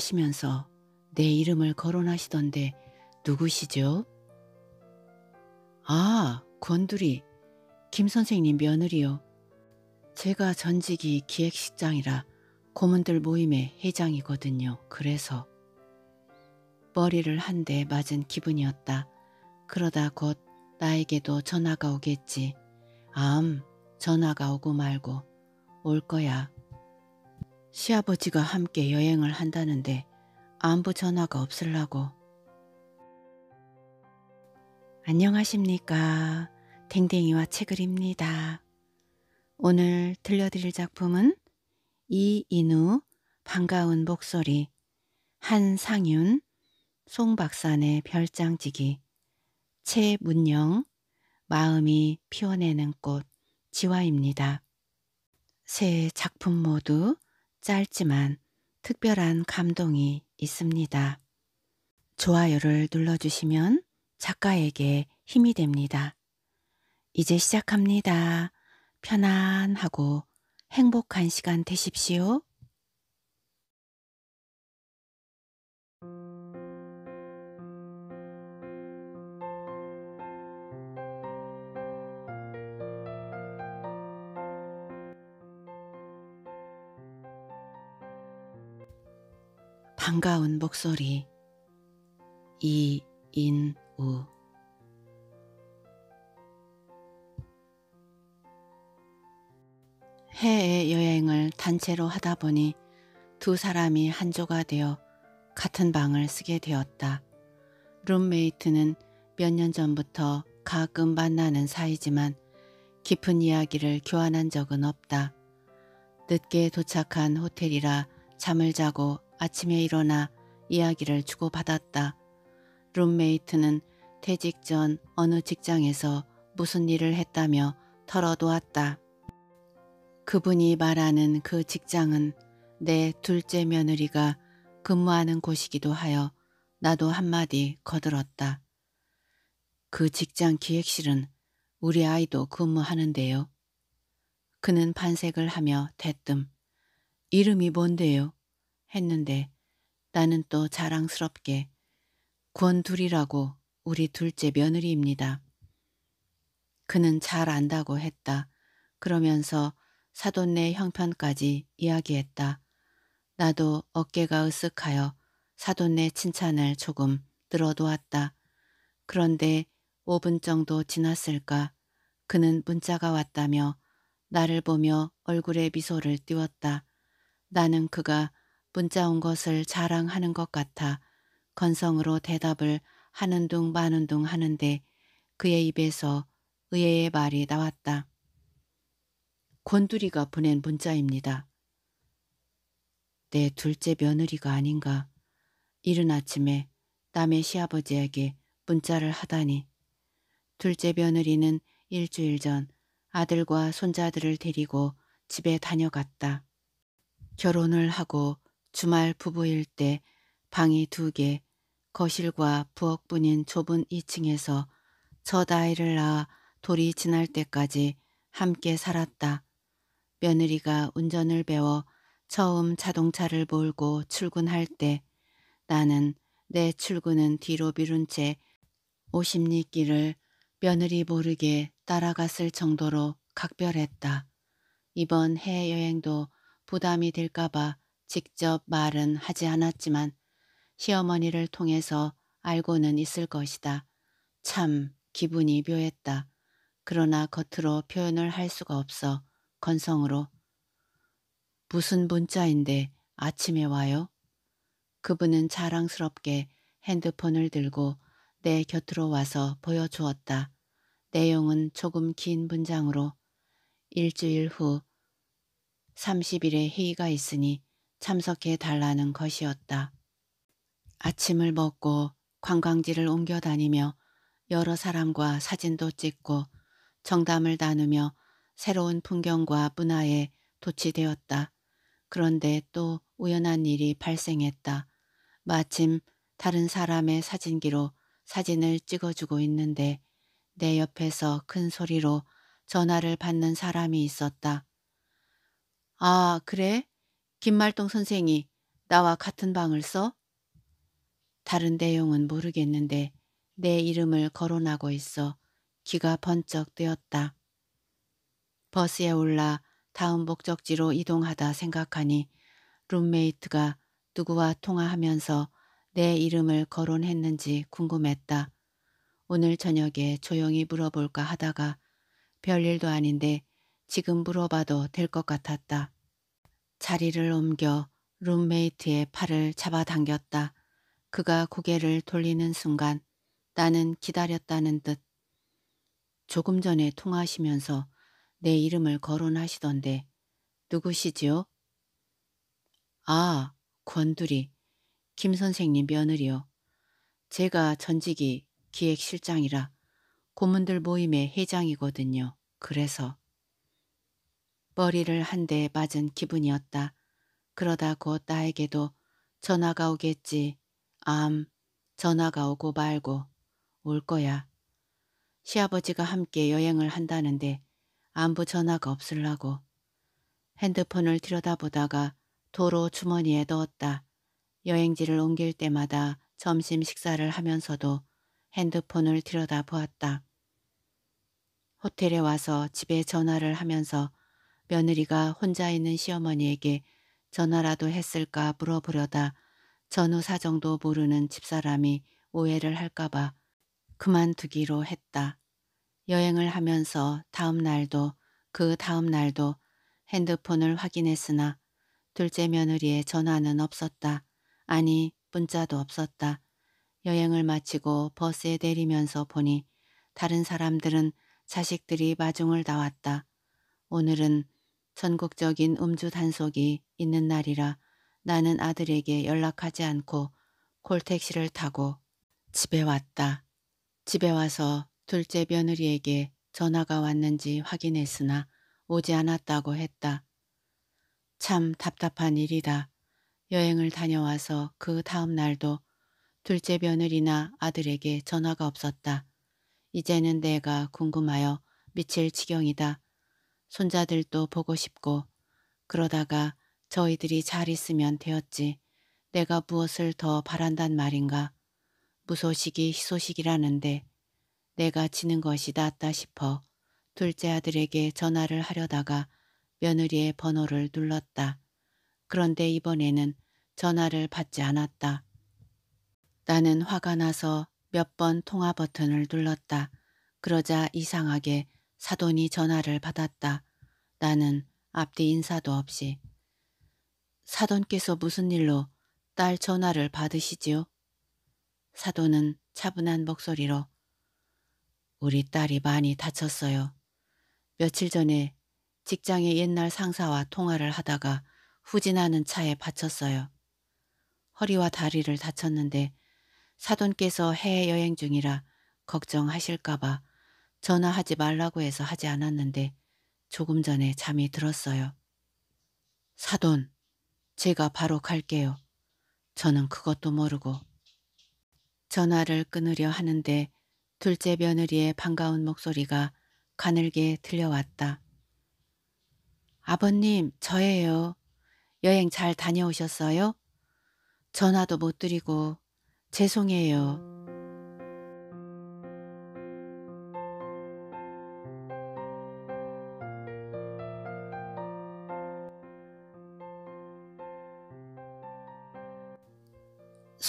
하시면서 내 이름을 거론하시던데 누구시죠? 아, 권두리. 김 선생님 며느리요. 제가 전직이 기획실장이라 고문들 모임의 회장이거든요. 그래서 머리를 한 대 맞은 기분이었다. 그러다 곧 나에게도 전화가 오겠지. 암, 전화가 오고 말고 올 거야. 시아버지가 함께 여행을 한다는데 안부 전화가 없을라고. 안녕하십니까. 댕댕이와 책을입니다. 오늘 들려드릴 작품은 이인우 반가운 목소리 한상윤 송박산의 별장지기 최문영 마음이 피어내는 꽃 지화입니다. 세 작품 모두 짧지만 특별한 감동이 있습니다. 좋아요를 눌러주시면 작가에게 힘이 됩니다. 이제 시작합니다. 편안하고 행복한 시간 되십시오. 반가운 목소리 이인우 해외 여행을 단체로 하다 보니 두 사람이 한조가 되어 같은 방을 쓰게 되었다. 룸메이트는 몇 년 전부터 가끔 만나는 사이지만 깊은 이야기를 교환한 적은 없다. 늦게 도착한 호텔이라 잠을 자고 아침에 일어나 이야기를 주고받았다. 룸메이트는 퇴직 전 어느 직장에서 무슨 일을 했다며 털어놓았다. 그분이 말하는 그 직장은 내 둘째 며느리가 근무하는 곳이기도 하여 나도 한마디 거들었다. 그 직장 기획실은 우리 아이도 근무하는데요. 그는 반색을 하며 대뜸 이름이 뭔데요? 했는데 나는 또 자랑스럽게 권둘이라고 우리 둘째 며느리입니다. 그는 잘 안다고 했다. 그러면서 사돈네 형편까지 이야기했다. 나도 어깨가 으쓱하여 사돈네 칭찬을 조금 들어놓았다. 그런데 5분 정도 지났을까 그는 문자가 왔다며 나를 보며 얼굴에 미소를 띄웠다. 나는 그가 문자 온 것을 자랑하는 것 같아 건성으로 대답을 하는 둥 마는 둥 하는데 그의 입에서 의외의 말이 나왔다. 권두리가 보낸 문자입니다. 내 둘째 며느리가 아닌가. 이른 아침에 남의 시아버지에게 문자를 하다니. 둘째 며느리는 일주일 전 아들과 손자들을 데리고 집에 다녀갔다. 결혼을 하고 주말 부부일 때 방이 두 개, 거실과 부엌뿐인 좁은 2층에서 첫 아이를 낳아 돌이 지날 때까지 함께 살았다. 며느리가 운전을 배워 처음 자동차를 몰고 출근할 때 나는 내 출근은 뒤로 미룬 채 50리 길을 며느리 모르게 따라갔을 정도로 각별했다. 이번 해외여행도 부담이 될까봐 직접 말은 하지 않았지만 시어머니를 통해서 알고는 있을 것이다. 참 기분이 묘했다. 그러나 겉으로 표현을 할 수가 없어 건성으로 무슨 문자인데 아침에 와요? 그분은 자랑스럽게 핸드폰을 들고 내 곁으로 와서 보여주었다. 내용은 조금 긴 문장으로 일주일 후 30일에 회의가 있으니 참석해 달라는 것이었다. 아침을 먹고 관광지를 옮겨 다니며 여러 사람과 사진도 찍고 정담을 나누며 새로운 풍경과 문화에 도취되었다. 그런데 또 우연한 일이 발생했다. 마침 다른 사람의 사진기로 사진을 찍어주고 있는데 내 옆에서 큰 소리로 전화를 받는 사람이 있었다. 아, 그래? 김말동 선생이 나와 같은 방을 써? 다른 내용은 모르겠는데 내 이름을 거론하고 있어 귀가 번쩍 뜨였다. 버스에 올라 다음 목적지로 이동하다 생각하니 룸메이트가 누구와 통화하면서 내 이름을 거론했는지 궁금했다. 오늘 저녁에 조용히 물어볼까 하다가 별일도 아닌데 지금 물어봐도 될 것 같았다. 자리를 옮겨 룸메이트의 팔을 잡아당겼다. 그가 고개를 돌리는 순간 나는 기다렸다는 듯 조금 전에 통화하시면서 내 이름을 거론하시던데 누구시지요? 아, 권두리. 김 선생님 며느리요. 제가 전직이 기획실장이라 고문들 모임의 회장이거든요. 그래서 머리를 한 대에 맞은 기분이었다. 그러다 곧 나에게도 전화가 오겠지. 암, 전화가 오고 말고 올 거야. 시아버지가 함께 여행을 한다는데 안부 전화가 없을라고. 핸드폰을 들여다보다가 도로 주머니에 넣었다. 여행지를 옮길 때마다 점심 식사를 하면서도 핸드폰을 들여다보았다. 호텔에 와서 집에 전화를 하면서 며느리가 혼자 있는 시어머니에게 전화라도 했을까 물어보려다 전후 사정도 모르는 집사람이 오해를 할까봐 그만두기로 했다. 여행을 하면서 다음 날도 그 다음 날도 핸드폰을 확인했으나 둘째 며느리의 전화는 없었다. 아니 문자도 없었다. 여행을 마치고 버스에 내리면서 보니 다른 사람들은 자식들이 마중을 나왔다. 오늘은 전국적인 음주 단속이 있는 날이라 나는 아들에게 연락하지 않고 콜택시를 타고 집에 왔다. 집에 와서 둘째 며느리에게 전화가 왔는지 확인했으나 오지 않았다고 했다. 참 답답한 일이다. 여행을 다녀와서 그 다음 날도 둘째 며느리나 아들에게 전화가 없었다. 이제는 내가 궁금하여 미칠 지경이다. 손자들도 보고 싶고 그러다가 저희들이 잘 있으면 되었지 내가 무엇을 더 바란단 말인가. 무소식이 희소식이라는데 내가 지는 것이 낫다 싶어 둘째 아들에게 전화를 하려다가 며느리의 번호를 눌렀다. 그런데 이번에는 전화를 받지 않았다. 나는 화가 나서 몇 번 통화 버튼을 눌렀다. 그러자 이상하게 사돈이 전화를 받았다. 나는 앞뒤 인사도 없이 사돈께서 무슨 일로 딸 전화를 받으시지요? 사돈은 차분한 목소리로 우리 딸이 많이 다쳤어요. 며칠 전에 직장의 옛날 상사와 통화를 하다가 후진하는 차에 받쳤어요. 허리와 다리를 다쳤는데 사돈께서 해외여행 중이라 걱정하실까봐 전화하지 말라고 해서 하지 않았는데 조금 전에 잠이 들었어요. 사돈, 제가 바로 갈게요. 저는 그것도 모르고. 전화를 끊으려 하는데 둘째 며느리의 반가운 목소리가 가늘게 들려왔다. 아버님, 저예요. 여행 잘 다녀오셨어요? 전화도 못 드리고 죄송해요.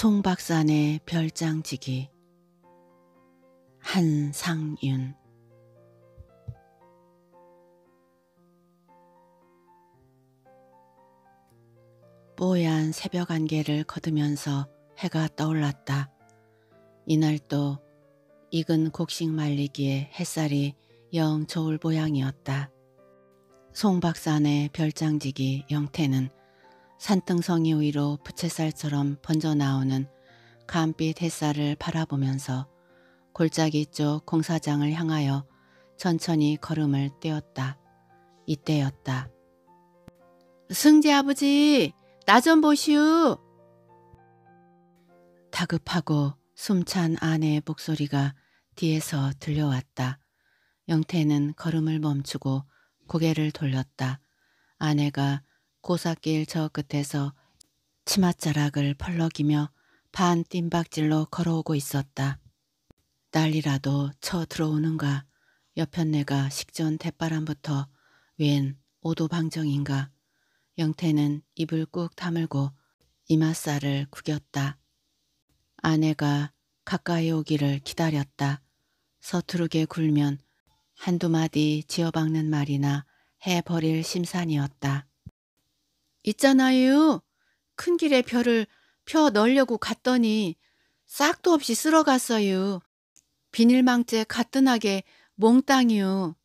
송박산의 별장지기 한상윤 뽀얀 새벽 안개를 거두면서 해가 떠올랐다. 이날도 익은 곡식 말리기에 햇살이 영 저울 모양이었다. 송박산의 별장지기 영태는 산등성이 위로 부채살처럼 번져나오는 감빛 햇살을 바라보면서 골짜기 쪽 공사장을 향하여 천천히 걸음을 떼었다. 이때였다. 승재 아버지 나 좀 보시오. 다급하고 숨찬 아내의 목소리가 뒤에서 들려왔다. 영태는 걸음을 멈추고 고개를 돌렸다. 아내가 고사길 저 끝에서 치맛자락을 펄럭이며 반 뜀박질로 걸어오고 있었다. 난리라도 쳐 들어오는가 옆편네가 식전 대바람부터 웬 오도방정인가 영태는 입을 꾹 다물고 이마살을 구겼다. 아내가 가까이 오기를 기다렸다. 서투르게 굴면 한두 마디 지어박는 말이나 해버릴 심산이었다. 있잖아요. 큰 길에 별을 펴 넣으려고 갔더니 싹도 없이 쓸어갔어요. 비닐망째 가뿐하게 몽땅이요.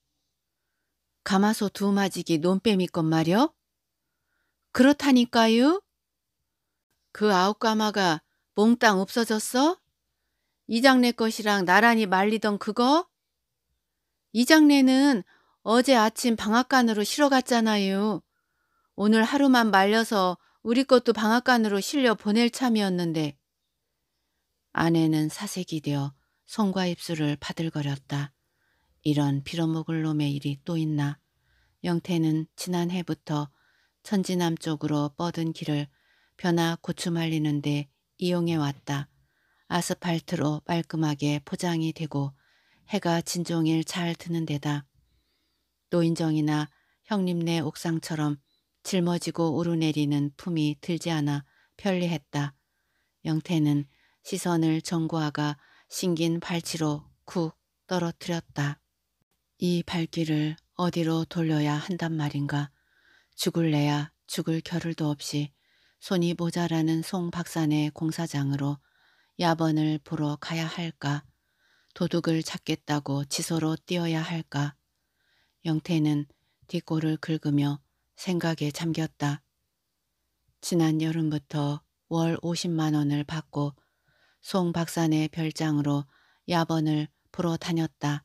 가마솥 두 마지기 논빼미 것 말여? 그렇다니까요? 그 아홉 가마가 몽땅 없어졌어? 이장내 것이랑 나란히 말리던 그거? 이장내는 어제 아침 방앗간으로 실어갔잖아요. 오늘 하루만 말려서 우리 것도 방앗간으로 실려 보낼 참이었는데 아내는 사색이 되어 손과 입술을 바들거렸다. 이런 빌어먹을 놈의 일이 또 있나. 영태는 지난해부터 천지남 쪽으로 뻗은 길을 변화 고추 말리는데 이용해왔다. 아스팔트로 깔끔하게 포장이 되고 해가 진종일 잘 드는 데다. 노인정이나 형님네 옥상처럼 짊어지고 오르내리는 품이 들지 않아 편리했다. 영태는 시선을 정구하가 신긴 발치로 쿡 떨어뜨렸다. 이 발길을 어디로 돌려야 한단 말인가. 죽을래야 죽을 겨를도 없이 손이 모자라는 송 박산의 공사장으로 야번을 보러 가야 할까. 도둑을 찾겠다고 지소로 뛰어야 할까. 영태는 뒷골을 긁으며 생각에 잠겼다. 지난 여름부터 월 50만 원을 받고 송박사네 별장으로 야번을 불어 다녔다.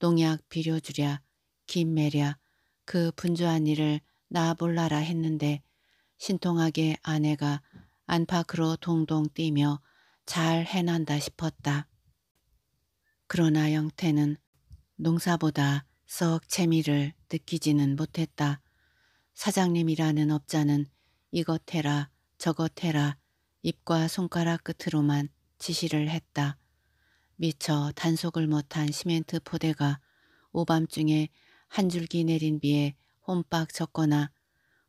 농약 비료 주랴, 김 매랴, 그 분주한 일을 나 몰라라 했는데 신통하게 아내가 안팎으로 동동 뛰며 잘 해난다 싶었다. 그러나 영태는 농사보다 썩 재미를 느끼지는 못했다. 사장님이라는 업자는 이것 해라 저것 해라 입과 손가락 끝으로만 지시를 했다. 미처 단속을 못한 시멘트 포대가 오밤중에 한 줄기 내린 비에 혼빡 젖거나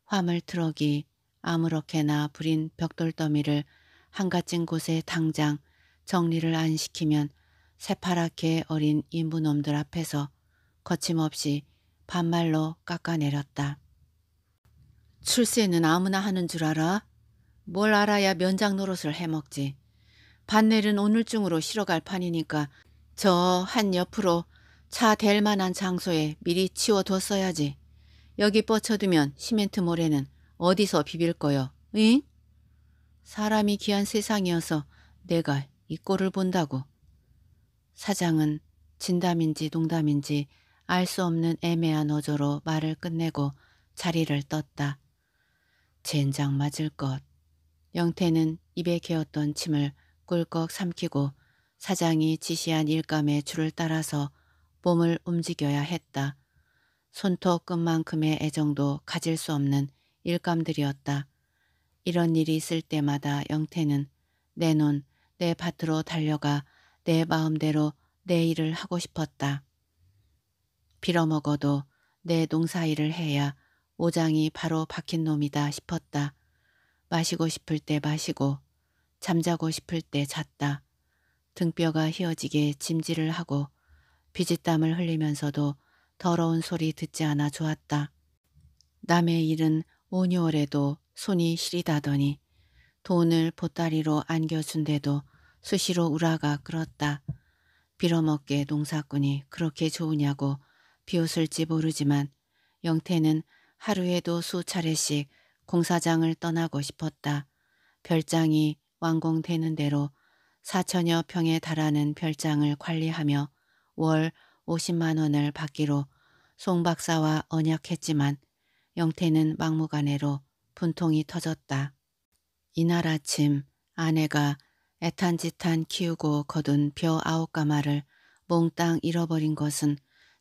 화물 트럭이 아무렇게나 부린 벽돌 더미를 한가진 곳에 당장 정리를 안 시키면 새파랗게 어린 인부놈들 앞에서 거침없이 반말로 깎아내렸다. 출세는 아무나 하는 줄 알아? 뭘 알아야 면장 노릇을 해먹지. 반넬은 오늘중으로 실어갈 판이니까 저 한 옆으로 차 댈 만한 장소에 미리 치워뒀어야지. 여기 뻗쳐두면 시멘트 모래는 어디서 비빌 거요? 응? 사람이 귀한 세상이어서 내가 이 꼴을 본다고. 사장은 진담인지 농담인지 알 수 없는 애매한 어조로 말을 끝내고 자리를 떴다. 젠장 맞을 것. 영태는 입에 개었던 침을 꿀꺽 삼키고 사장이 지시한 일감의 줄을 따라서 몸을 움직여야 했다. 손톱 끝만큼의 애정도 가질 수 없는 일감들이었다. 이런 일이 있을 때마다 영태는 내 눈, 내 밭으로 달려가 내 마음대로 내 일을 하고 싶었다. 빌어먹어도 내 농사일을 해야 오장이 바로 박힌 놈이다 싶었다. 마시고 싶을 때 마시고 잠자고 싶을 때 잤다. 등뼈가 휘어지게 짐질을 하고 비지땀을 흘리면서도 더러운 소리 듣지 않아 좋았다. 남의 일은 오뉴월에도 손이 시리다더니 돈을 보따리로 안겨준데도 수시로 우라가 끌었다. 빌어먹게 농사꾼이 그렇게 좋으냐고 비웃을지 모르지만 영태는 하루에도 수차례씩 공사장을 떠나고 싶었다. 별장이 완공되는 대로 4천여 평에 달하는 별장을 관리하며 월 50만 원을 받기로 송 박사와 언약했지만 영태는 막무가내로 분통이 터졌다. 이날 아침 아내가 애탄짓한 키우고 거둔 벼 아홉 가마를 몽땅 잃어버린 것은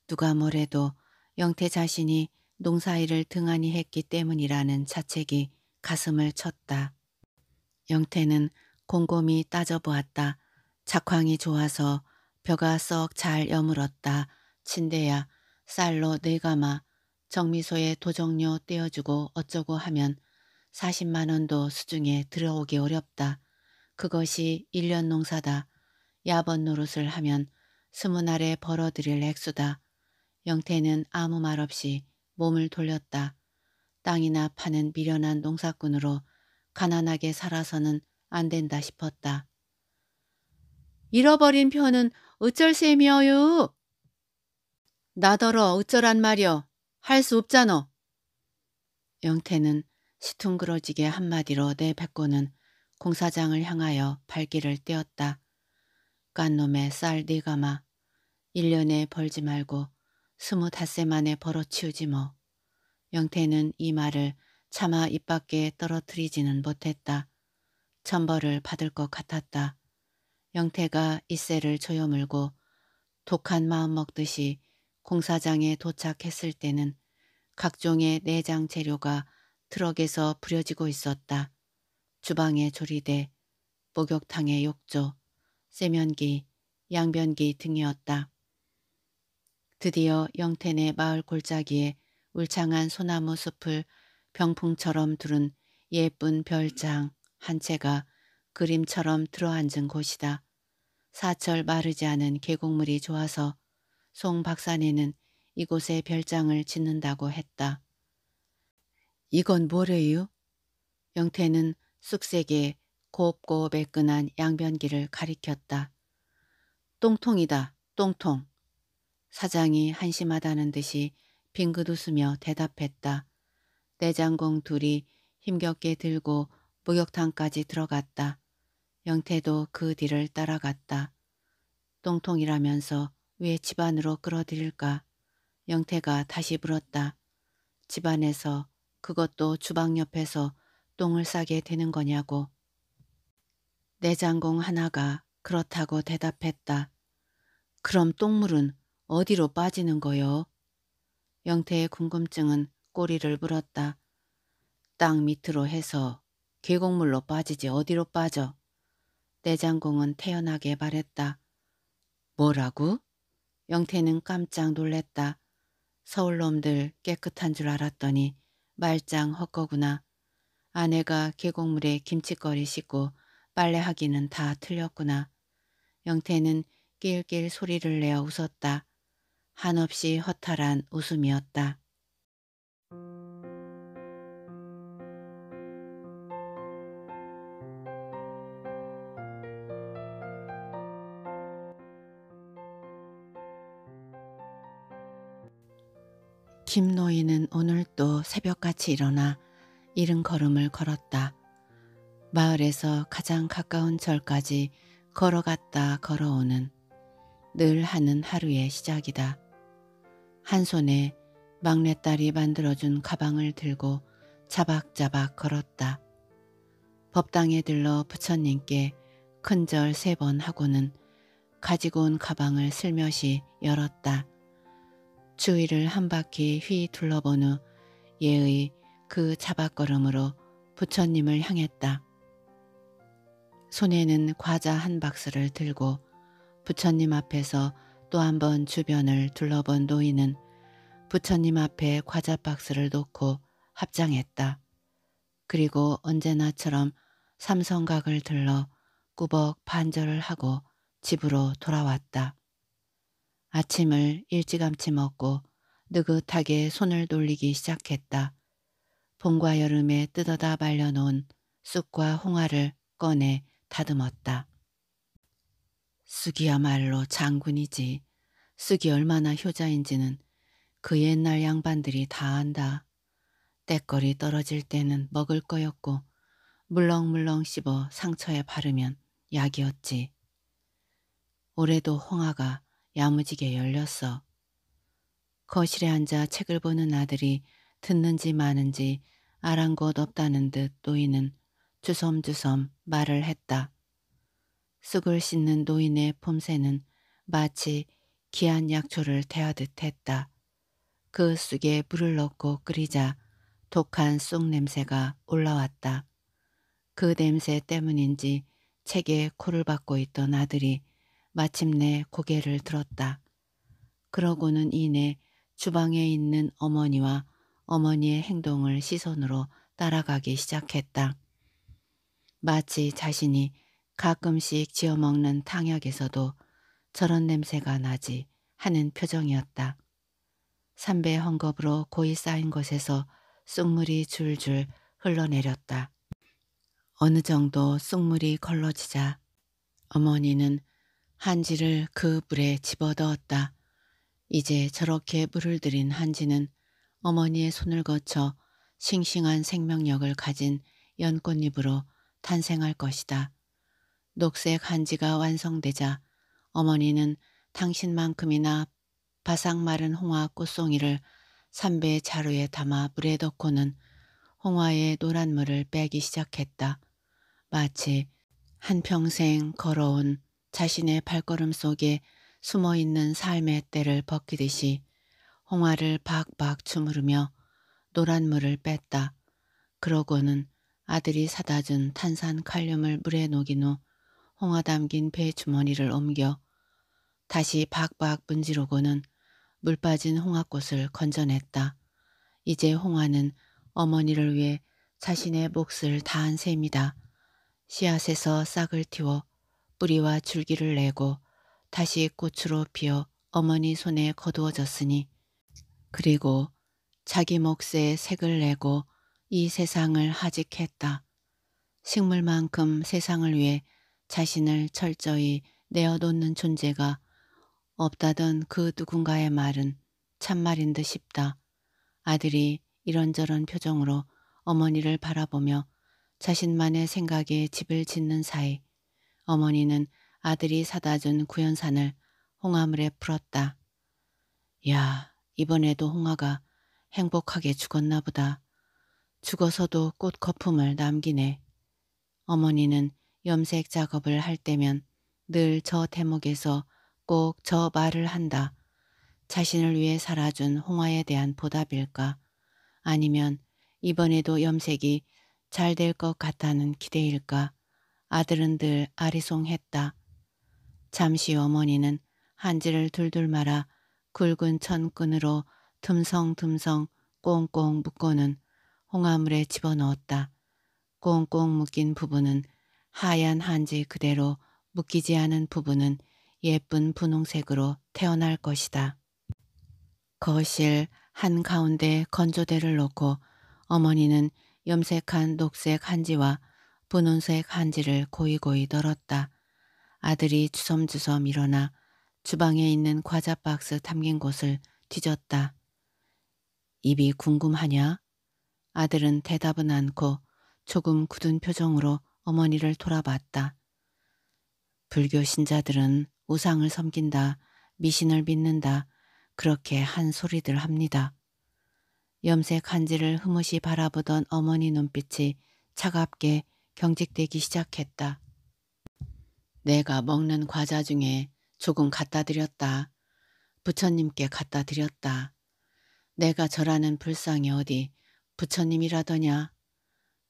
누가 뭐래도 영태 자신이 농사일을 등한히 했기 때문이라는 자책이 가슴을 쳤다. 영태는 곰곰이 따져보았다. 작황이 좋아서 벼가 썩 잘 여물었다. 친대야 쌀로 내감아 정미소에 도정료 떼어주고 어쩌고 하면 40만 원도 수중에 들어오기 어렵다. 그것이 1년 농사다. 야번 노릇을 하면 스무 날에 벌어들일 액수다. 영태는 아무 말 없이 몸을 돌렸다. 땅이나 파는 미련한 농사꾼으로 가난하게 살아서는 안 된다 싶었다. 잃어버린 표는 어쩔 셈이어유 나더러 어쩌란 말이여. 할 수 없잖아. 영태는 시퉁그러지게 한마디로 내뱉고는 공사장을 향하여 발길을 떼었다. 깐놈의 쌀 네가마. 일년에 벌지 말고 스무다세 만에 벌어치우지 뭐. 영태는 이 말을 차마 입 밖에 떨어뜨리지는 못했다. 천벌을 받을 것 같았다. 영태가 이세를 조여물고 독한 마음 먹듯이 공사장에 도착했을 때는 각종의 내장 재료가 트럭에서 부려지고 있었다. 주방의 조리대, 목욕탕의 욕조, 세면기, 양변기 등이었다. 드디어 영태네 마을 골짜기에 울창한 소나무 숲을 병풍처럼 두른 예쁜 별장 한 채가 그림처럼 들어앉은 곳이다. 사철 마르지 않은 계곡물이 좋아서 송 박사네는 이곳에 별장을 짓는다고 했다. 이건 뭐래요? 영태는 쑥색에 곱고 매끈한 양변기를 가리켰다. 똥통이다, 똥통. 사장이 한심하다는 듯이 빙긋 웃으며 대답했다. 내장공 둘이 힘겹게 들고 목욕탕까지 들어갔다. 영태도 그 뒤를 따라갔다. 똥통이라면서 왜 집안으로 끌어들일까. 영태가 다시 불었다 집안에서 그것도 주방 옆에서 똥을 싸게 되는 거냐고. 내장공 하나가 그렇다고 대답했다. 그럼 똥물은 어디로 빠지는 거요? 영태의 궁금증은 꼬리를 물었다. 땅 밑으로 해서 계곡물로 빠지지 어디로 빠져? 내장공은 태연하게 말했다. 뭐라고? 영태는 깜짝 놀랬다. 서울놈들 깨끗한 줄 알았더니 말짱 헛거구나. 아내가 계곡물에 김치거리 씻고 빨래하기는 다 틀렸구나. 영태는 낄낄 소리를 내어 웃었다. 한없이 허탈한 웃음이었다. 김노인은 오늘도 새벽같이 일어나 이른 걸음을 걸었다. 마을에서 가장 가까운 절까지 걸어갔다 걸어오는 늘 하는 하루의 시작이다. 한 손에 막내딸이 만들어준 가방을 들고 자박자박 걸었다. 법당에 들러 부처님께 큰절 세 번 하고는 가지고 온 가방을 슬며시 열었다. 주위를 한 바퀴 휘 둘러본 후 예의 그 자박걸음으로 부처님을 향했다. 손에는 과자 한 박스를 들고 부처님 앞에서 또한번 주변을 둘러본 노인은 부처님 앞에 과자 박스를 놓고 합장했다. 그리고 언제나처럼 삼성각을 들러 꾸벅 반절을 하고 집으로 돌아왔다. 아침을 일찌감치 먹고 느긋하게 손을 돌리기 시작했다. 봄과 여름에 뜯어다 말려놓은 쑥과 홍화를 꺼내 다듬었다. 쑥이야말로 장군이지 쑥이 얼마나 효자인지는 그 옛날 양반들이 다 안다. 때거리 떨어질 때는 먹을 거였고 물렁물렁 씹어 상처에 바르면 약이었지. 올해도 홍아가 야무지게 열렸어. 거실에 앉아 책을 보는 아들이 듣는지 마는지 아랑곳 없다는 듯 노인은 주섬주섬 말을 했다. 쑥을 씻는 노인의 폼새는 마치 귀한 약초를 태하듯 했다. 그 쑥에 물을 넣고 끓이자 독한 쑥 냄새가 올라왔다. 그 냄새 때문인지 책에 코를 박고 있던 아들이 마침내 고개를 들었다. 그러고는 이내 주방에 있는 어머니와 어머니의 행동을 시선으로 따라가기 시작했다. 마치 자신이 가끔씩 지어먹는 탕약에서도 저런 냄새가 나지 하는 표정이었다. 삼배 헝겊으로 고이 쌓인 곳에서 쑥물이 줄줄 흘러내렸다. 어느 정도 쑥물이 걸러지자 어머니는 한지를 그 물에 집어넣었다. 이제 저렇게 물을 들인 한지는 어머니의 손을 거쳐 싱싱한 생명력을 가진 연꽃잎으로 탄생할 것이다. 녹색 한지가 완성되자 어머니는 당신만큼이나 바삭 마른 홍화 꽃송이를 삼배 자루에 담아 물에 넣고는 홍화의 노란 물을 빼기 시작했다. 마치 한평생 걸어온 자신의 발걸음 속에 숨어있는 삶의 때를 벗기듯이 홍화를 박박 주무르며 노란 물을 뺐다. 그러고는 아들이 사다 준 탄산 칼륨을 물에 녹인 후 홍화 담긴 배 주머니를 옮겨 다시 박박 문지르고는 물 빠진 홍화꽃을 건져냈다. 이제 홍화는 어머니를 위해 자신의 몫을 다한 셈이다. 씨앗에서 싹을 틔워 뿌리와 줄기를 내고 다시 꽃으로 피어 어머니 손에 거두어졌으니 그리고 자기 몫에 색을 내고 이 세상을 하직했다. 식물만큼 세상을 위해 자신을 철저히 내어놓는 존재가 없다던 그 누군가의 말은 참말인 듯 싶다. 아들이 이런저런 표정으로 어머니를 바라보며 자신만의 생각에 집을 짓는 사이 어머니는 아들이 사다 준 구연산을 홍화물에 풀었다. 야, 이번에도 홍화가 행복하게 죽었나 보다. 죽어서도 꽃 거품을 남기네. 어머니는 염색 작업을 할 때면 늘 저 대목에서 꼭 저 말을 한다. 자신을 위해 살아준 홍화에 대한 보답일까? 아니면 이번에도 염색이 잘 될 것 같다는 기대일까? 아들은 늘 아리송했다. 잠시 어머니는 한지를 둘둘 말아 굵은 천끈으로 듬성듬성 꽁꽁 묶고는 홍화물에 집어넣었다. 꽁꽁 묶인 부분은 하얀 한지 그대로 묶이지 않은 부분은 예쁜 분홍색으로 태어날 것이다. 거실 한가운데 건조대를 놓고 어머니는 염색한 녹색 한지와 분홍색 한지를 고이고이 널었다. 아들이 주섬주섬 일어나 주방에 있는 과자 박스 담긴 곳을 뒤졌다. 입이 궁금하냐? 아들은 대답은 않고 조금 굳은 표정으로 어머니를 돌아봤다. 불교 신자들은 우상을 섬긴다, 미신을 믿는다, 그렇게 한 소리들 합니다. 염색 한지를 흐뭇이 바라보던 어머니 눈빛이 차갑게 경직되기 시작했다. 내가 먹는 과자 중에 조금 갖다 드렸다. 부처님께 갖다 드렸다. 내가 절하는 불상이 어디 부처님이라더냐.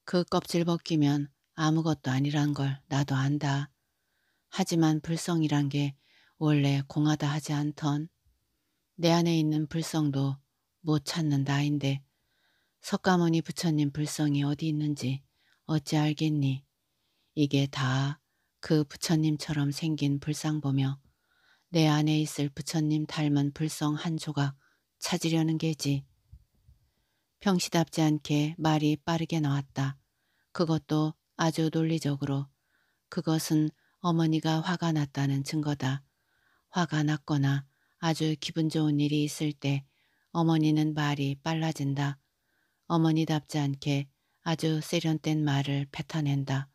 그 껍질 벗기면 아무것도 아니란 걸 나도 안다. 하지만 불성이란 게 원래 공하다 하지 않던 내 안에 있는 불성도 못 찾는 나인데 석가모니 부처님 불성이 어디 있는지 어찌 알겠니? 이게 다 그 부처님처럼 생긴 불상 보며 내 안에 있을 부처님 닮은 불성 한 조각 찾으려는 게지. 평시답지 않게 말이 빠르게 나왔다. 그것도 아주 논리적으로 그것은 어머니가 화가 났다는 증거다. 화가 났거나 아주 기분 좋은 일이 있을 때 어머니는 말이 빨라진다. 어머니답지 않게 아주 세련된 말을 뱉어낸다.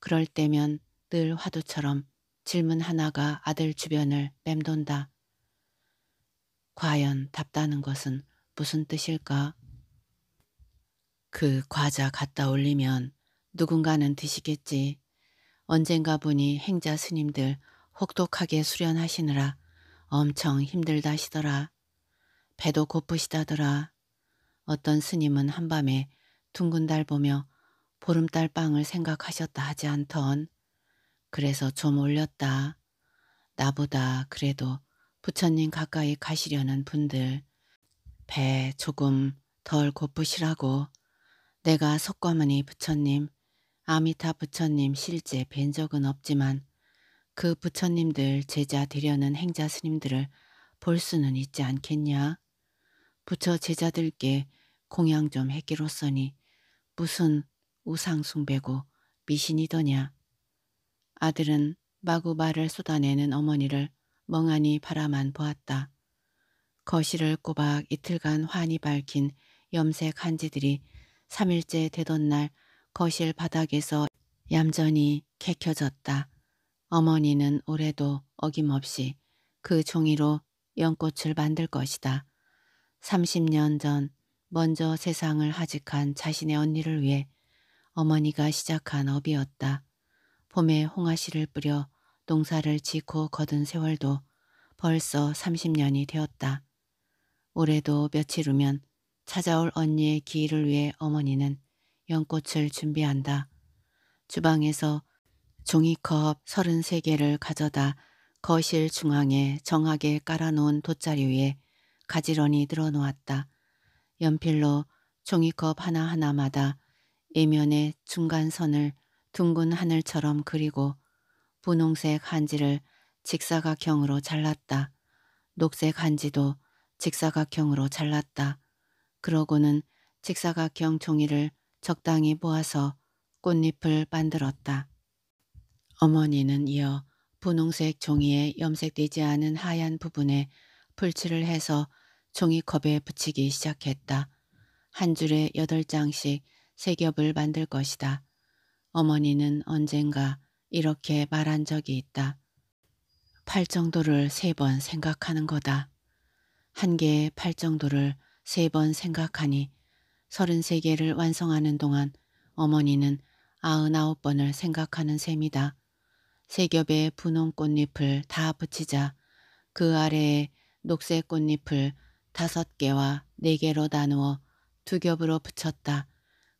그럴 때면 늘 화두처럼 질문 하나가 아들 주변을 맴돈다. 과연 답다는 것은 무슨 뜻일까? 그 과자 갖다 올리면 누군가는 드시겠지. 언젠가 보니 행자 스님들 혹독하게 수련하시느라 엄청 힘들다 시더라. 배도 고프시다더라. 어떤 스님은 한밤에 둥근 달 보며 보름달 빵을 생각하셨다 하지 않던 그래서 좀 올렸다. 나보다 그래도 부처님 가까이 가시려는 분들 배 조금 덜 고프시라고 내가 석과모이 부처님 아미타 부처님 실제 뵌 적은 없지만 그 부처님들 제자 되려는 행자 스님들을 볼 수는 있지 않겠냐? 부처 제자들께 공양 좀 했기로서니 무슨 우상숭배고 미신이더냐. 아들은 마구 말을 쏟아내는 어머니를 멍하니 바라만 보았다. 거실을 꼬박 이틀간 환히 밝힌 염색 한지들이 3일째 되던 날 거실 바닥에서 얌전히 개켜졌다 어머니는 올해도 어김없이 그 종이로 연꽃을 만들 것이다. 30년 전 먼저 세상을 하직한 자신의 언니를 위해 어머니가 시작한 업이었다. 봄에 홍아씨를 뿌려 농사를 짓고 거둔 세월도 벌써 30년이 되었다. 올해도 며칠 후면 찾아올 언니의 기일을 위해 어머니는 연꽃을 준비한다. 주방에서 종이컵 33개를 가져다 거실 중앙에 정하게 깔아놓은 돗자리 위에 가지런히 늘어놓았다 연필로 종이컵 하나하나마다 예면의 중간선을 둥근 하늘처럼 그리고 분홍색 한지를 직사각형으로 잘랐다. 녹색 한지도 직사각형으로 잘랐다. 그러고는 직사각형 종이를 적당히 모아서 꽃잎을 만들었다. 어머니는 이어 분홍색 종이에 염색되지 않은 하얀 부분에 풀칠을 해서 종이컵에 붙이기 시작했다. 한 줄에 여덟 장씩 세 겹을 만들 것이다. 어머니는 언젠가 이렇게 말한 적이 있다. 팔 정도를 세 번 생각하는 거다. 한 개의 팔 정도를 세 번 생각하니 33개를 완성하는 동안 어머니는 99번을 생각하는 셈이다. 세 겹의 분홍 꽃잎을 다 붙이자 그 아래에 녹색 꽃잎을 5 개와 4 개로 나누어 두 겹으로 붙였다.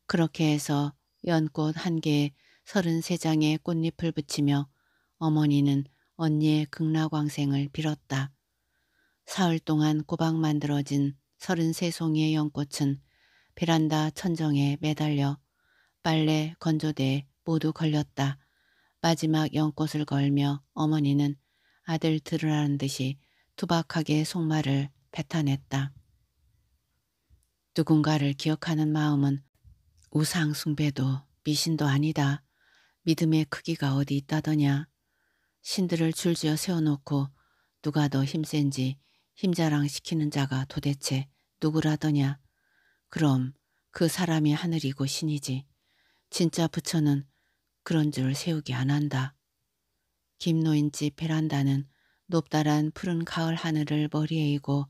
그렇게 해서 연꽃 한 개에 33장의 꽃잎을 붙이며 어머니는 언니의 극락왕생을 빌었다. 사흘 동안 고박 만들어진 33송이의 연꽃은 베란다 천정에 매달려 빨래 건조대에 모두 걸렸다. 마지막 연꽃을 걸며 어머니는 아들 들으라는 듯이 투박하게 속말을 뱉어냈다. 누군가를 기억하는 마음은 우상 숭배도 미신도 아니다. 믿음의 크기가 어디 있다더냐. 신들을 줄지어 세워놓고 누가 더 힘센지 힘자랑 시키는 자가 도대체 누구라더냐. 그럼 그 사람이 하늘이고 신이지. 진짜 부처는 그런 줄 세우기 안 한다. 김노인 집 베란다는 높다란 푸른 가을 하늘을 머리에 이고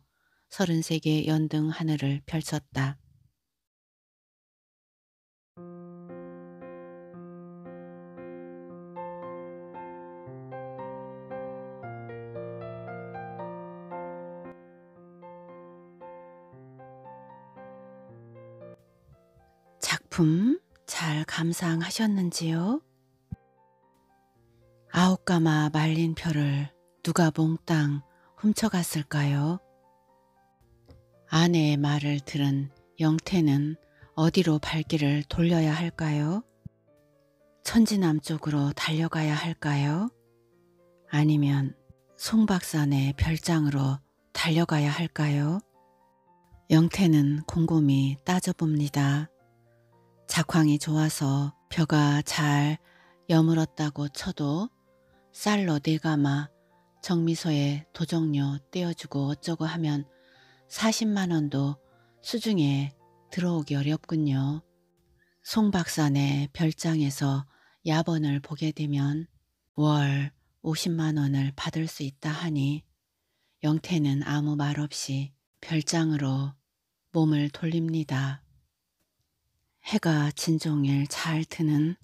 서른세 개의 연등 하늘을 펼쳤다. 감상하셨는지요? 아홉가마 말린 벼를 누가 몽땅 훔쳐갔을까요? 아내의 말을 들은 영태는 어디로 발길을 돌려야 할까요? 천지남 쪽으로 달려가야 할까요? 아니면 송박산의 별장으로 달려가야 할까요? 영태는 곰곰이 따져봅니다. 작황이 좋아서 벼가 잘 여물었다고 쳐도 쌀로 내감아 정미소에 도정료 떼어주고 어쩌고 하면 40만 원도 수중에 들어오기 어렵군요. 송 박사네 별장에서 야번을 보게 되면 월 50만 원을 받을 수 있다 하니 영태는 아무 말 없이 별장으로 몸을 돌립니다. 해가 진종일 잘 트는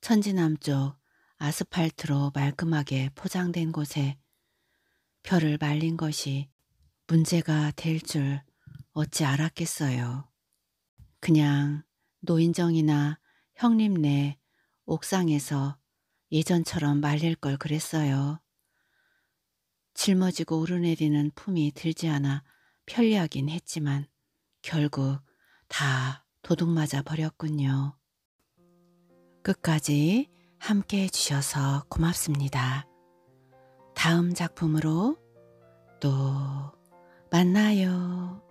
천지 남쪽 아스팔트로 말끔하게 포장된 곳에 별을 말린 것이 문제가 될 줄 어찌 알았겠어요. 그냥 노인정이나 형님네 옥상에서 예전처럼 말릴 걸 그랬어요. 짊어지고 오르내리는 품이 들지 않아 편리하긴 했지만 결국 다 도둑맞아 버렸군요. 끝까지 함께 해주셔서 고맙습니다. 다음 작품으로 또 만나요.